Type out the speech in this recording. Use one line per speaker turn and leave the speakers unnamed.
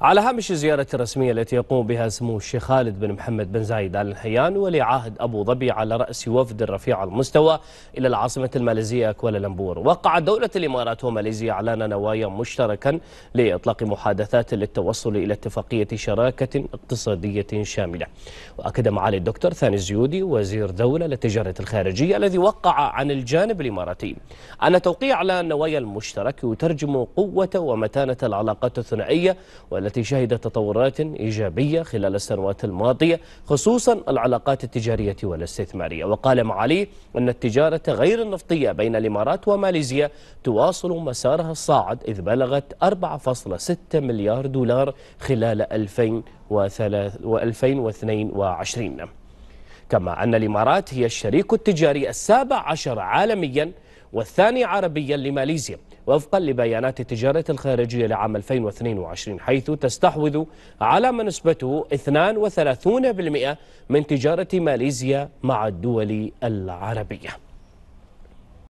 على هامش الزيارة الرسمية التي يقوم بها سمو الشيخ خالد بن محمد بن زايد آل نهيان ولي عهد أبو ظبي على رأس وفد رفيع المستوى إلى العاصمة الماليزية كوالالمبور وقعت دولة الإمارات وماليزيا إعلان نوايا مشتركا لإطلاق محادثات للتوصل إلى اتفاقية شراكة اقتصادية شاملة وأكد معالي الدكتور ثاني الزيودي وزير دولة للتجارة الخارجية الذي وقع عن الجانب الإماراتي أن توقيع إعلان نوايا المشترك يترجم قوة ومتانة العلاقات الثنائية التي شهدت تطورات إيجابية خلال السنوات الماضية خصوصا العلاقات التجارية والاستثمارية وقال معالي أن التجارة غير النفطية بين الإمارات وماليزيا تواصل مسارها الصاعد إذ بلغت 4.6 مليار دولار خلال 2022 كما أن الإمارات هي الشريك التجاري السابع عشر عالميا والثاني عربيا لماليزيا وفقا لبيانات التجارة الخارجية لعام 2022 حيث تستحوذ على ما نسبته 32% من تجارة ماليزيا مع الدول العربية